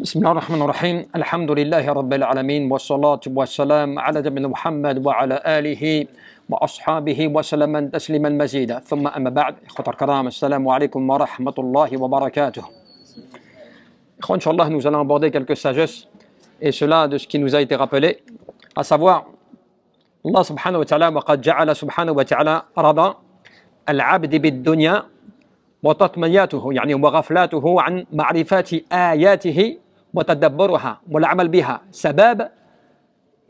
بسم الله الرحمن الرحيم الحمد لله رب العالمين والصلاة والسلام على نبينا محمد وعلى آله وأصحابه وسلم تسليما مزيدا ثم أما بعد إخوة الكرام السلام عليكم ورحمة الله وبركاته Ikhwan, Inch'Allah, nous allons aborder quelques sagesses, et cela de ce qui nous a été rappelé, à savoir, Allah subhanahu wa وَقَدْ جَعَلَ سُبْحَانَهُ وَتَعَالَى رضا الْعَبْدِ بِالدُّنْيَا وَتَطْمَيَاتُهُ يعني وغفلاته عن معرفة آياته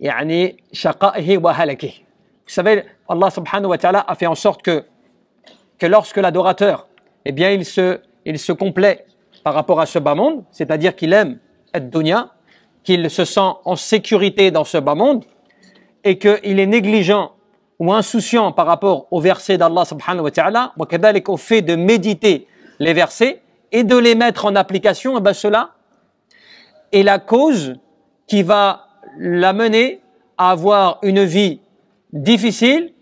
يعني Vous savez, Allah subhanahu wa ta'ala a fait en sorte que, lorsque l'adorateur, eh bien, il se, il se complaît par rapport à ce bas monde, c'est-à-dire qu'il aime ad-dunya, qu'il se sent en sécurité dans ce bas monde, et qu'il est négligent ou insouciant par rapport aux versets d'Allah subhanahu wa ta'ala, au fait de méditer les versets et de les mettre en application, eh ben, cela et la cause qui va l'amener à avoir une vie difficile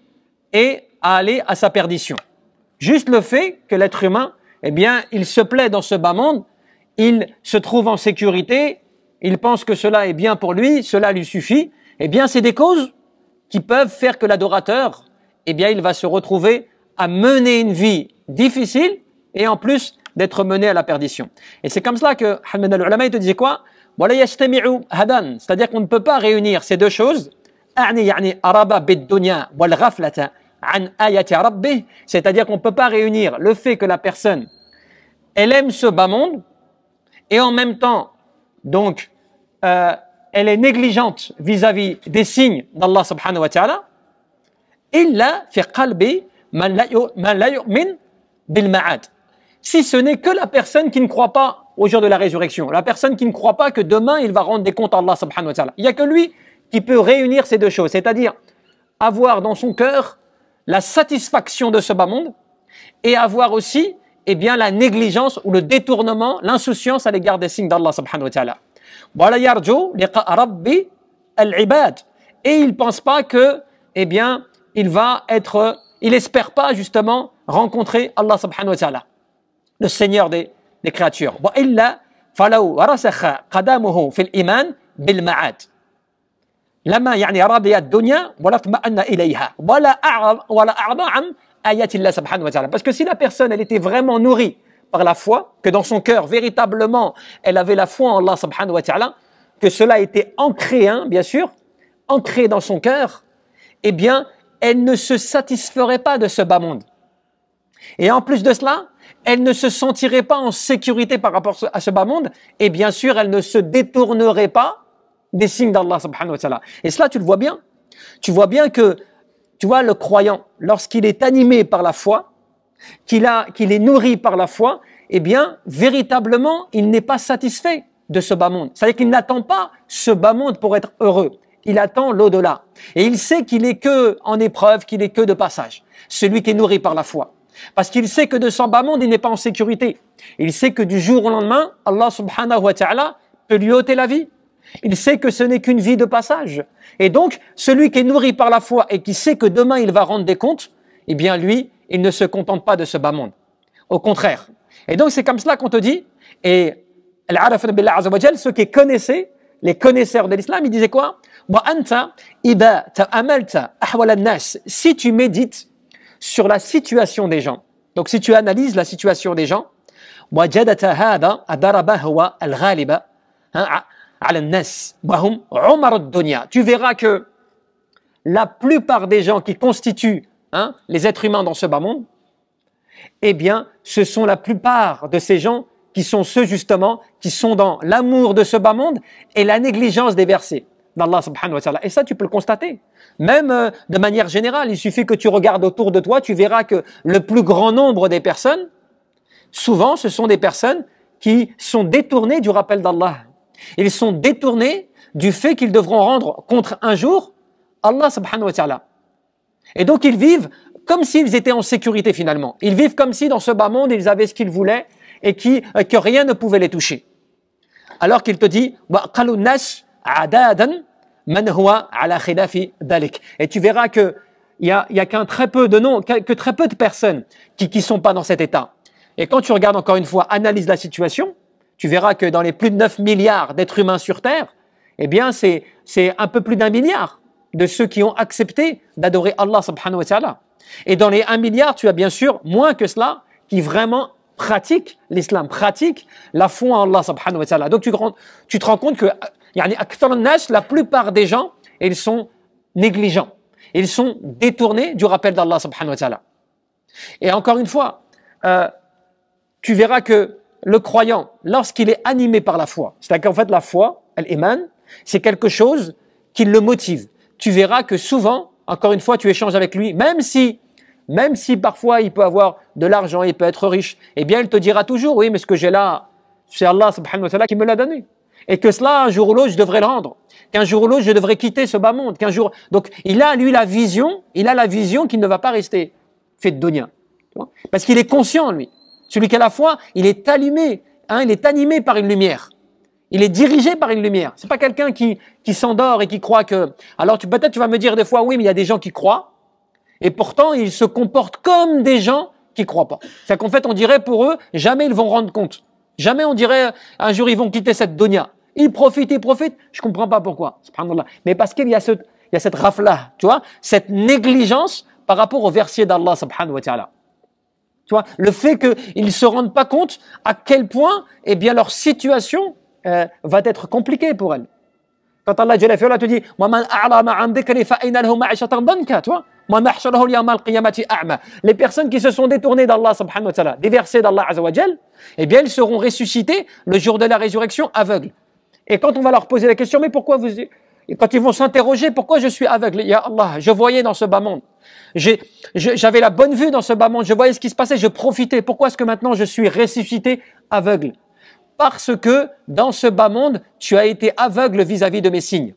et à aller à sa perdition. Juste le fait que l'être humain, eh bien, il se plaît dans ce bas monde, il se trouve en sécurité, il pense que cela est bien pour lui, cela lui suffit, eh bien, c'est des causes qui peuvent faire que l'adorateur, eh bien, il va se retrouver à mener une vie difficile et en plus d'être mené à la perdition. Et c'est comme cela que al-Ulama, il te disait quoi c'est-à-dire qu'on ne peut pas réunir ces deux choses. C'est-à-dire qu'on ne peut pas réunir le fait que la personne, elle aime ce bas monde, et en même temps, donc, euh, elle est négligente vis-à-vis des signes d'Allah subhanahu wa ta'ala, illa fi qalbi man la yu'min bil ma'ad. Si ce n'est que la personne qui ne croit pas au jour de la résurrection. La personne qui ne croit pas que demain il va rendre des comptes à Allah subhanahu wa ta'ala. Il n'y a que lui qui peut réunir ces deux choses, c'est-à-dire avoir dans son cœur la satisfaction de ce bas monde et avoir aussi eh bien, la négligence ou le détournement, l'insouciance à l'égard des signes d'Allah subhanahu wa ta'ala. Et il ne pense pas que, eh bien, il va être, il espère pas justement rencontrer Allah subhanahu wa ta'ala, le Seigneur des, créatures. parce que si la personne elle était vraiment nourrie par la foi que dans son cœur véritablement elle avait la foi en Allah que cela était ancré hein, bien sûr ancré dans son cœur eh bien elle ne se satisferait pas de ce bas monde et en plus de cela elle ne se sentirait pas en sécurité par rapport à ce bas monde, et bien sûr, elle ne se détournerait pas des signes d'Allah subhanahu Et cela, tu le vois bien. Tu vois bien que, tu vois, le croyant, lorsqu'il est animé par la foi, qu'il a, qu'il est nourri par la foi, eh bien, véritablement, il n'est pas satisfait de ce bas monde. C'est-à-dire qu'il n'attend pas ce bas monde pour être heureux. Il attend l'au-delà. Et il sait qu'il est que en épreuve, qu'il est que de passage. Celui qui est nourri par la foi. Parce qu'il sait que de son bas-monde, il n'est pas en sécurité. Il sait que du jour au lendemain, Allah subhanahu wa ta'ala peut lui ôter la vie. Il sait que ce n'est qu'une vie de passage. Et donc, celui qui est nourri par la foi et qui sait que demain il va rendre des comptes, eh bien lui, il ne se contente pas de ce bas-monde. Au contraire. Et donc, c'est comme cela qu'on te dit, et ceux qui connaissaient, les connaisseurs de l'islam, ils disaient quoi Si tu médites sur la situation des gens. Donc si tu analyses la situation des gens, hein, hum Tu verras que la plupart des gens qui constituent hein, les êtres humains dans ce bas monde, eh bien, ce sont la plupart de ces gens qui sont ceux justement qui sont dans l'amour de ce bas monde et la négligence des versets d'Allah subhanahu wa ta'ala. Et ça, tu peux le constater. Même euh, de manière générale, il suffit que tu regardes autour de toi, tu verras que le plus grand nombre des personnes, souvent, ce sont des personnes qui sont détournées du rappel d'Allah. Ils sont détournés du fait qu'ils devront rendre contre un jour Allah subhanahu wa ta'ala. Et donc, ils vivent comme s'ils étaient en sécurité finalement. Ils vivent comme si dans ce bas monde, ils avaient ce qu'ils voulaient et qui, euh, que rien ne pouvait les toucher. Alors qu'il te dit, bah, adadan huwa ala Et tu verras que il y a, qu'un très peu de noms, que, très peu de personnes qui qui sont pas dans cet état. Et quand tu regardes encore une fois, analyse la situation, tu verras que dans les plus de 9 milliards d'êtres humains sur terre, eh bien c'est c'est un peu plus d'un milliard de ceux qui ont accepté d'adorer Allah subhanahu wa ta'ala. Et dans les 1 milliard, tu as bien sûr moins que cela qui vraiment pratiquent l'islam, pratiquent la foi en Allah subhanahu wa ta'ala. Donc tu, tu te rends compte que la plupart des gens, ils sont négligents. Ils sont détournés du rappel d'Allah subhanahu wa ta'ala. Et encore une fois, euh, tu verras que le croyant, lorsqu'il est animé par la foi, c'est-à-dire qu'en fait la foi, elle émane, c'est quelque chose qui le motive. Tu verras que souvent, encore une fois, tu échanges avec lui, même si, même si parfois il peut avoir de l'argent, il peut être riche, eh bien il te dira toujours, oui, mais ce que j'ai là, c'est Allah subhanahu wa ta'ala qui me l'a donné et que cela, un jour ou l'autre, je devrais le rendre, qu'un jour ou l'autre, je devrais quitter ce bas monde, qu'un jour. Donc, il a, lui, la vision, il a la vision qu'il ne va pas rester fait de Donia. Parce qu'il est conscient, lui. Celui qui a la foi, il est allumé, hein, il est animé par une lumière. Il est dirigé par une lumière. C'est pas quelqu'un qui, qui s'endort et qui croit que. Alors, tu, peut-être, tu vas me dire des fois, oui, mais il y a des gens qui croient, et pourtant, ils se comportent comme des gens qui croient pas. C'est qu'en fait, on dirait pour eux, jamais ils vont rendre compte. Jamais on dirait un jour ils vont quitter cette donia ils profitent, ils profitent, Je comprends pas pourquoi. Mais parce qu'il y a ce, il y a cette rafla, tu vois, cette négligence par rapport au verset d'Allah subhanahu wa ta'ala. Tu vois, le fait qu'ils ne se rendent pas compte à quel point, eh bien, leur situation euh, va être compliquée pour elles. Quand Allah te dit, tu vois, les personnes qui se sont détournées d'Allah subhanahu wa ta'ala, des versets d'Allah azawajal, eh bien, elles seront ressuscitées le jour de la résurrection aveugles. Et quand on va leur poser la question, mais pourquoi vous... Et quand ils vont s'interroger, pourquoi je suis aveugle Ya Allah, je voyais dans ce bas monde. J'avais la bonne vue dans ce bas monde. Je voyais ce qui se passait, je profitais. Pourquoi est-ce que maintenant je suis ressuscité aveugle Parce que dans ce bas monde, tu as été aveugle vis-à-vis de mes signes.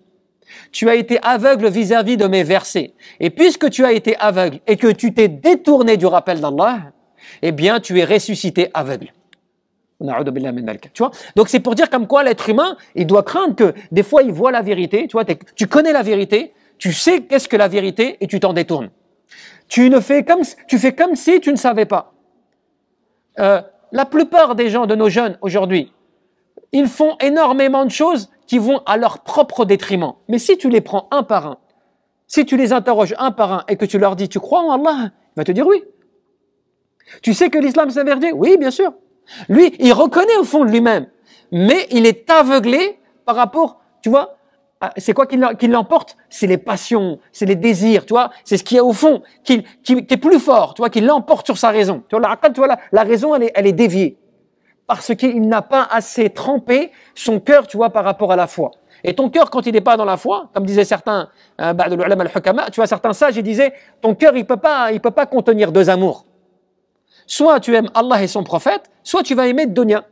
Tu as été aveugle vis à -vis de mes versets. Et puisque tu as été aveugle et que tu t'es détourné du rappel d'Allah, eh bien tu es ressuscité aveugle. Donc c'est pour dire comme quoi l'être humain, il doit craindre que des fois il voit la vérité, tu vois, tu connais la vérité, tu sais qu'est-ce que la vérité et tu t'en détournes. Tu ne fais comme tu fais comme si tu ne savais pas. Euh, la plupart des gens de nos jeunes aujourd'hui, ils font énormément de choses qui vont à leur propre détriment. Mais si tu les prends un par un, si tu les interroges un par un et que tu leur dis tu crois en Allah, il va te dire oui. Tu sais que l'islam c'est un Oui, bien sûr. Lui, il reconnaît au fond de lui-même, mais il est aveuglé par rapport, tu vois, c'est quoi qui l'emporte C'est les passions, c'est les désirs, tu vois, c'est ce qu'il y a au fond, qui, est plus fort, tu vois, qui l'emporte sur sa raison. Tu vois, la, raison, elle est, déviée parce qu'il n'a pas assez trempé son cœur, tu vois, par rapport à la foi. Et ton cœur, quand il n'est pas dans la foi, comme disaient certains, tu vois, certains sages, ils disaient, ton cœur, il peut pas, il peut pas contenir deux amours soit tu aimes Allah et son prophète, soit tu vas aimer Donia.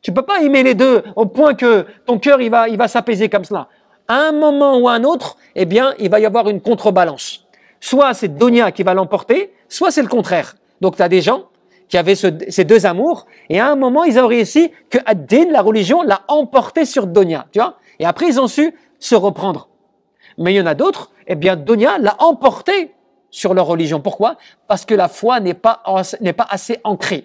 Tu peux pas aimer les deux au point que ton cœur il va, il va s'apaiser comme cela. À un moment ou à un autre, eh bien, il va y avoir une contrebalance. Soit c'est Donia qui va l'emporter, soit c'est le contraire. Donc tu as des gens qui avaient ces deux amours, et à un moment, ils ont réussi que Ad-Din, la religion, l'a emporté sur Donia, tu vois. Et après, ils ont su se reprendre. Mais il y en a d'autres, eh bien, Donia l'a emporté sur leur religion. Pourquoi Parce que la foi n'est pas, n'est pas assez ancrée.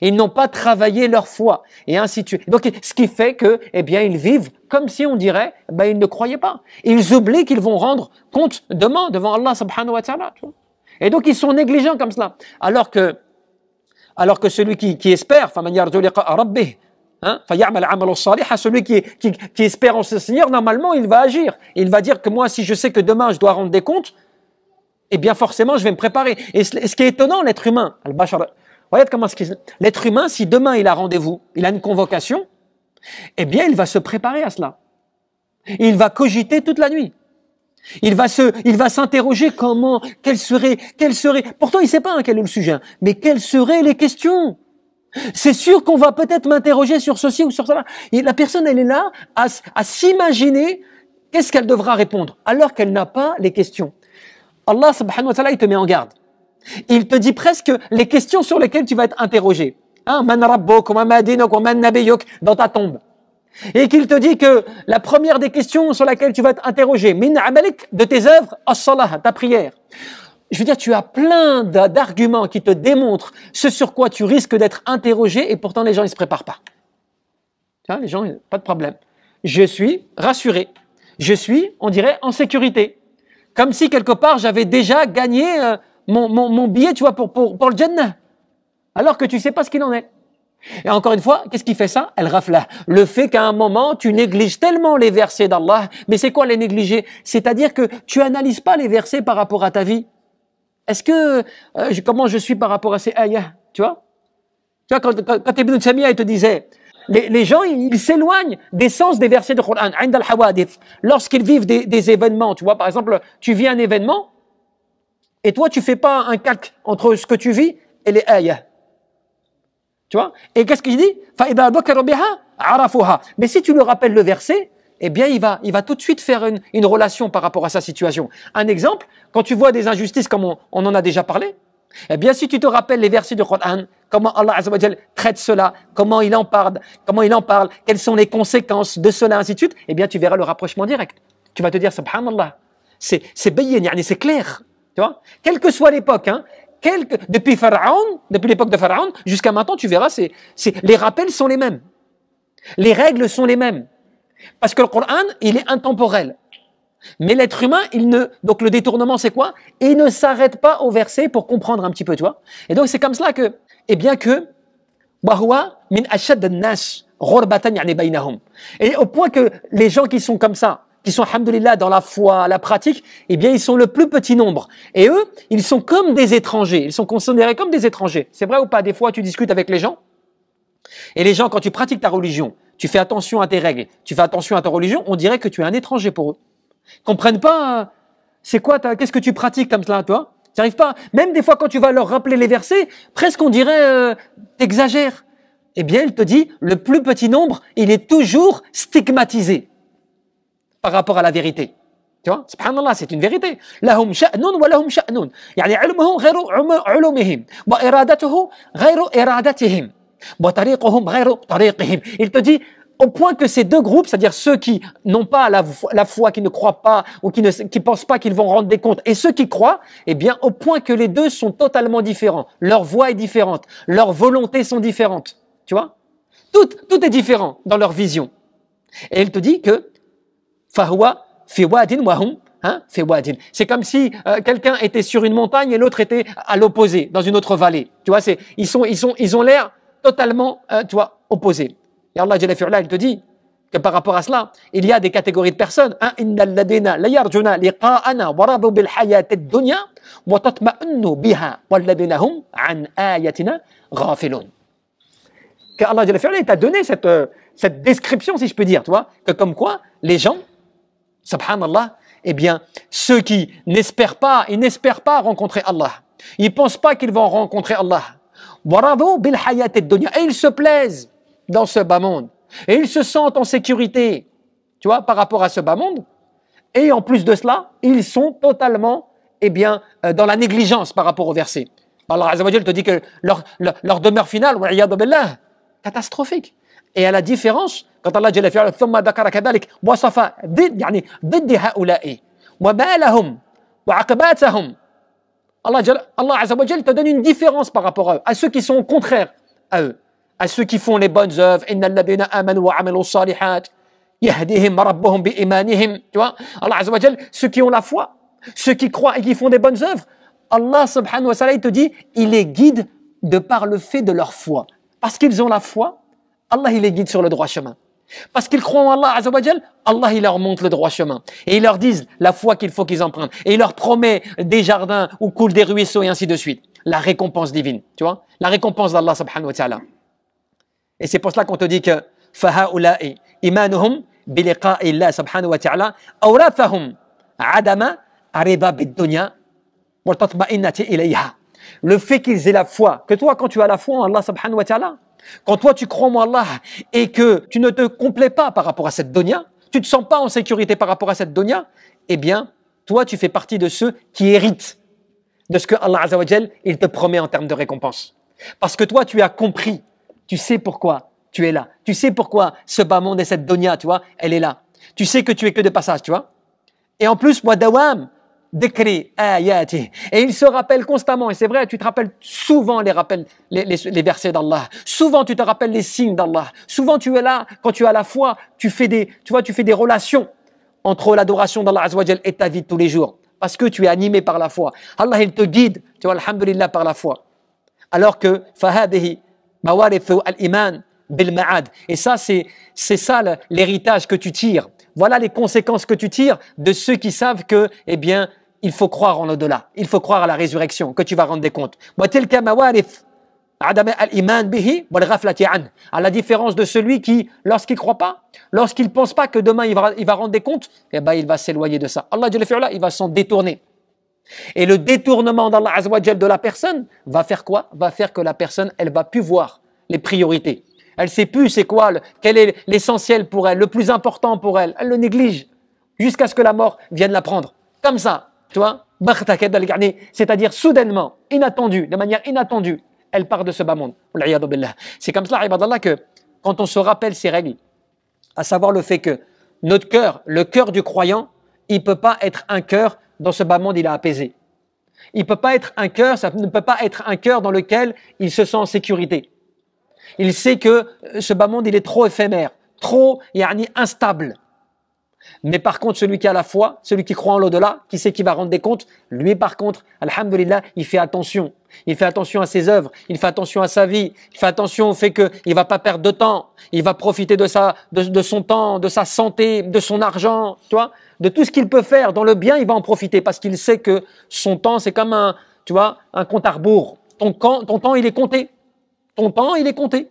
Ils n'ont pas travaillé leur foi et ainsi de suite. Donc, ce qui fait que, eh bien, ils vivent comme si on dirait, eh ben, ils ne croyaient pas. Ils oublient qu'ils vont rendre compte demain devant Allah subhanahu wa ta'ala. Et donc, ils sont négligents comme cela. Alors que, alors que celui qui, qui espère, Hein? Celui qui, qui, qui espère en ce Seigneur, normalement, il va agir. Il va dire que moi, si je sais que demain, je dois rendre des comptes, eh bien forcément, je vais me préparer. Et ce qui est étonnant, l'être humain, al comment ce l'être humain, si demain il a rendez-vous, il a une convocation, eh bien il va se préparer à cela. Il va cogiter toute la nuit. Il va se, il va s'interroger comment, quel serait, quel serait. Pourtant, il ne sait pas hein, quel est le sujet, hein. mais quelles seraient les questions. C'est sûr qu'on va peut-être m'interroger sur ceci ou sur cela. la personne, elle est là à s'imaginer qu'est-ce qu'elle devra répondre alors qu'elle n'a pas les questions. Allah subhanahu wa ta'ala, il te met en garde. Il te dit presque les questions sur lesquelles tu vas être interrogé. Hein, man dans ta tombe. Et qu'il te dit que la première des questions sur laquelle tu vas être interrogé, min amalik, de tes œuvres, as ta prière. Je veux dire, tu as plein d'arguments qui te démontrent ce sur quoi tu risques d'être interrogé et pourtant les gens, ils se préparent pas. Tiens, les gens, pas de problème. Je suis rassuré. Je suis, on dirait, en sécurité. Comme si quelque part j'avais déjà gagné euh, mon, mon, billet, tu vois, pour, pour, pour le Jannah. Alors que tu sais pas ce qu'il en est. Et encore une fois, qu'est-ce qui fait ça Elle rafla. Le fait qu'à un moment, tu négliges tellement les versets d'Allah. Mais c'est quoi les négliger C'est-à-dire que tu analyses pas les versets par rapport à ta vie. Est-ce que, euh, comment je suis par rapport à ces ayahs Tu vois Tu vois, quand, quand, quand te disait, les, gens, ils s'éloignent des sens des versets du Coran, lorsqu'ils vivent des, événements. Tu vois, par exemple, tu vis un événement et toi, tu fais pas un calque entre ce que tu vis et les ayahs. Tu vois Et qu'est-ce qu'il dit Mais si tu le rappelles le verset, eh bien, il va, il va tout de suite faire une, une relation par rapport à sa situation. Un exemple, quand tu vois des injustices comme on en a déjà parlé, eh bien, si tu te rappelles les versets du Coran, comment Allah traite cela, comment il en parle, comment il en parle, quelles sont les conséquences de cela, ainsi de suite, eh bien, tu verras le rapprochement direct. Tu vas te dire, subhanallah, c'est c'est clair. Tu vois Quelle que soit l'époque, hein, depuis Pharaon, depuis l'époque de Pharaon, jusqu'à maintenant, tu verras, les rappels sont les mêmes. Les règles sont les mêmes. Parce que le Coran, il est intemporel. Mais l'être humain, il ne. Donc le détournement, c'est quoi Il ne s'arrête pas au verset pour comprendre un petit peu, tu vois. Et donc c'est comme cela que, eh bien que, et au point que les gens qui sont comme ça, qui sont, hamdulillah dans la foi, la pratique, eh bien, ils sont le plus petit nombre. Et eux, ils sont comme des étrangers. Ils sont considérés comme des étrangers. C'est vrai ou pas Des fois, tu discutes avec les gens. Et les gens, quand tu pratiques ta religion, tu fais attention à tes règles, tu fais attention à ta religion, on dirait que tu es un étranger pour eux. Ils comprennent pas. Hein. c'est quoi Qu'est-ce que tu pratiques comme cela, toi Tu n'arrives pas. Même des fois, quand tu vas leur rappeler les versets, presque on dirait tu euh, t'exagères. Eh bien, il te dit le plus petit nombre, il est toujours stigmatisé par rapport à la vérité. Tu vois Subhanallah, c'est une vérité. Um, il te dit au point que ces deux groupes, c'est-à-dire ceux qui n'ont pas la, foi, qui ne croient pas ou qui ne pensent pas qu'ils vont rendre des comptes, et ceux qui croient, eh bien, au point que les deux sont totalement différents. Leur voix est différente, leurs volontés sont différentes. Tu vois tout, est différent dans leur vision. Et il te dit que Fahwa fi wahum Hein, c'est comme si euh, quelqu'un était sur une montagne et l'autre était à l'opposé, dans une autre vallée. Tu vois, c'est ils sont ils sont ils ont l'air totalement, euh, tu vois, opposés. Et Allah il te dit que par rapport à cela, il y a des catégories de personnes. Hein, dunya biha hum Que Allah t'a donné euh, cette, description, si je peux dire, tu vois, que comme quoi les gens, subhanallah, eh bien, ceux qui n'espèrent pas, ils n'espèrent pas rencontrer Allah. Ils ne pensent pas qu'ils vont rencontrer Allah. Et ils se plaisent dans ce bas monde. Et ils se sentent en sécurité, tu vois, par rapport à ce bas monde. Et en plus de cela, ils sont totalement, eh bien, euh, dans la négligence par rapport au verset. Allah Azzawajal te dit que leur, leur, leur demeure finale, billah, catastrophique. Et à la différence, quand Allah Jalla fi'ala, ثم وصف يعني هؤلاء وبالهم وعقباتهم Allah, Allah Azzawajal te donne une différence par rapport à eux, à ceux qui sont contraires à eux à ceux qui font les bonnes œuvres. Tu vois, Allah Azza wa ceux qui ont la foi, ceux qui croient et qui font des bonnes œuvres, Allah subhanahu wa ta'ala, il te dit, il les guide de par le fait de leur foi. Parce qu'ils ont la foi, Allah, il les guide sur le droit chemin. Parce qu'ils croient en Allah Azza wa Allah, il leur montre le droit chemin. Et il leur disent la foi qu'il faut qu'ils empruntent. Et il leur promet des jardins où coulent des ruisseaux et ainsi de suite. La récompense divine, tu vois. La récompense d'Allah subhanahu wa ta'ala. Et c'est pour cela qu'on te dit que le fait qu'ils aient la foi, que toi, quand tu as la foi en Allah subhanahu wa ta'ala, quand toi tu crois en Allah et que tu ne te complais pas par rapport à cette donia, tu ne te sens pas en sécurité par rapport à cette donia, eh bien, toi tu fais partie de ceux qui héritent de ce que Allah il te promet en termes de récompense. Parce que toi tu as compris tu sais pourquoi tu es là. Tu sais pourquoi ce bas monde et cette donia, tu vois, elle est là. Tu sais que tu es que de passage, tu vois. Et en plus, moi, Dawam, décrit, Et il se rappelle constamment, et c'est vrai, tu te rappelles souvent les, rappels, les, versets d'Allah. Souvent, tu te rappelles les signes d'Allah. Souvent, tu es là, quand tu as la foi, tu fais des, tu vois, tu fais des relations entre l'adoration d'Allah et ta vie de tous les jours. Parce que tu es animé par la foi. Allah, il te guide, tu vois, alhamdulillah, par la foi. Alors que, fahadihi, al-iman bil-ma'ad. Et ça, c'est, ça l'héritage que tu tires. Voilà les conséquences que tu tires de ceux qui savent que, eh bien, il faut croire en l'au-delà. Il faut croire à la résurrection, que tu vas rendre des comptes. À la différence de celui qui, lorsqu'il ne croit pas, lorsqu'il ne pense pas que demain il va, rendre des comptes, eh ben, il va s'éloigner de ça. Allah il va s'en détourner. Et le détournement d'Allah Azawajal de la personne va faire quoi Va faire que la personne, elle va plus voir les priorités. Elle sait plus c'est quoi, quel est l'essentiel pour elle, le plus important pour elle. Elle le néglige jusqu'à ce que la mort vienne la prendre. Comme ça, tu vois C'est-à-dire soudainement, inattendu, de manière inattendue, elle part de ce bas monde. C'est comme cela, Ibadallah, que quand on se rappelle ces règles, à savoir le fait que notre cœur, le cœur du croyant, il ne peut pas être un cœur dans ce bas monde, il a apaisé. Il peut pas être un cœur, ça ne peut pas être un cœur dans lequel il se sent en sécurité. Il sait que euh, ce bas monde, il est trop éphémère, trop yani, instable. Mais par contre, celui qui a la foi, celui qui croit en l'au-delà, qui sait qu'il va rendre des comptes, lui par contre, alhamdulillah, il fait attention il fait attention à ses œuvres, il fait attention à sa vie, il fait attention au fait qu'il ne va pas perdre de temps, il va profiter de, sa, de, son temps, de sa santé, de son argent, tu de tout ce qu'il peut faire. Dans le bien, il va en profiter parce qu'il sait que son temps, c'est comme un, tu vois, un compte à rebours. Ton, ton temps, il est compté. Ton temps, il est compté.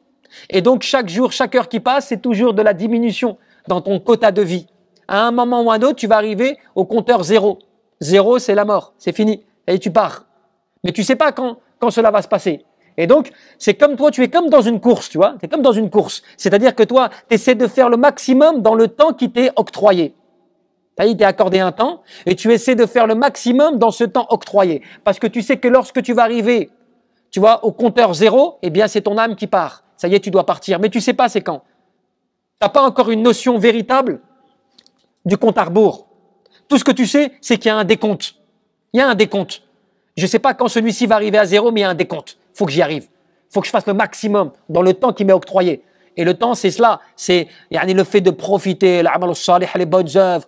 Et donc, chaque jour, chaque heure qui passe, c'est toujours de la diminution dans ton quota de vie. À un moment ou à un autre, tu vas arriver au compteur zéro. Zéro, c'est la mort, c'est fini. Et tu pars. Mais tu sais pas quand, quand cela va se passer. Et donc, c'est comme toi, tu es comme dans une course, tu vois. Tu es comme dans une course. C'est-à-dire que toi, tu essaies de faire le maximum dans le temps qui t'est octroyé. T'as dit, t'es accordé un temps et tu essaies de faire le maximum dans ce temps octroyé. Parce que tu sais que lorsque tu vas arriver, tu vois, au compteur zéro, eh bien, c'est ton âme qui part. Ça y est, tu dois partir. Mais tu sais pas c'est quand. T'as pas encore une notion véritable du compte à rebours. Tout ce que tu sais, c'est qu'il y a un décompte. Il y a un décompte. Je ne sais pas quand celui-ci va arriver à zéro, mais il y a un décompte. faut que j'y arrive. faut que je fasse le maximum dans le temps qui m'est octroyé. Et le temps, c'est cela. C'est yani, le fait de profiter, les bonnes œuvres.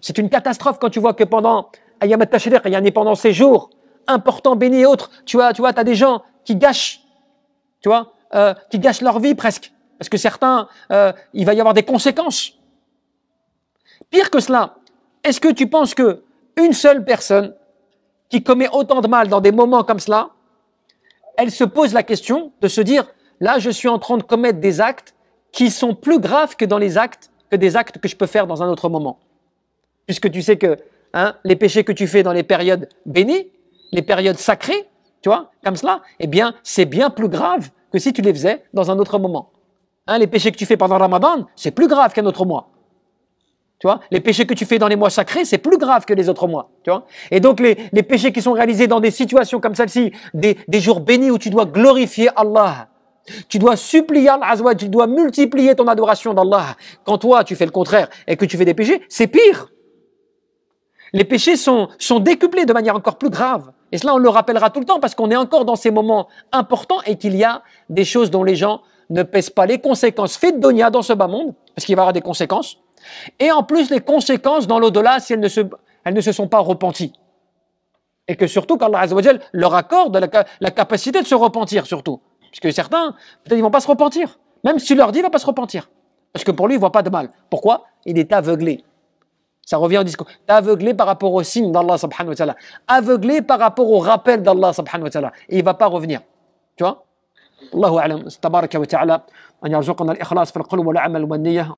C'est une catastrophe quand tu vois que pendant Ayam y pendant ces jours importants, bénis et autres, tu vois, tu vois, as des gens qui gâchent, tu vois, euh, qui gâchent leur vie presque. Parce que certains, euh, il va y avoir des conséquences. Pire que cela, est-ce que tu penses que une seule personne qui commet autant de mal dans des moments comme cela, elle se pose la question de se dire, là, je suis en train de commettre des actes qui sont plus graves que dans les actes, que des actes que je peux faire dans un autre moment. Puisque tu sais que hein, les péchés que tu fais dans les périodes bénies, les périodes sacrées, tu vois, comme cela, eh bien, c'est bien plus grave que si tu les faisais dans un autre moment. Hein, les péchés que tu fais pendant Ramadan, c'est plus grave qu'un autre mois. Tu vois, les péchés que tu fais dans les mois sacrés, c'est plus grave que les autres mois. Tu vois et donc les, les, péchés qui sont réalisés dans des situations comme celle-ci, des, des, jours bénis où tu dois glorifier Allah, tu dois supplier Allah, tu dois multiplier ton adoration d'Allah. Quand toi, tu fais le contraire et que tu fais des péchés, c'est pire. Les péchés sont, sont décuplés de manière encore plus grave. Et cela, on le rappellera tout le temps parce qu'on est encore dans ces moments importants et qu'il y a des choses dont les gens ne pèsent pas les conséquences. Faites Donia dans ce bas monde, parce qu'il va y avoir des conséquences. Et en plus, les conséquences dans l'au-delà si elles ne, se, elles ne se sont pas repenties. Et que surtout, qu'Allah leur accorde la, capacité de se repentir, surtout. parce que certains, peut-être, ils vont pas se repentir. Même s'il leur dit, il va pas se repentir. Parce que pour lui, il voit pas de mal. Pourquoi Il est aveuglé. Ça revient au discours. Aveuglé par rapport aux signes d'Allah subhanahu wa ta'ala. Aveuglé par rapport au rappel d'Allah subhanahu wa ta'ala. Et il va pas revenir. Tu vois الله تبارك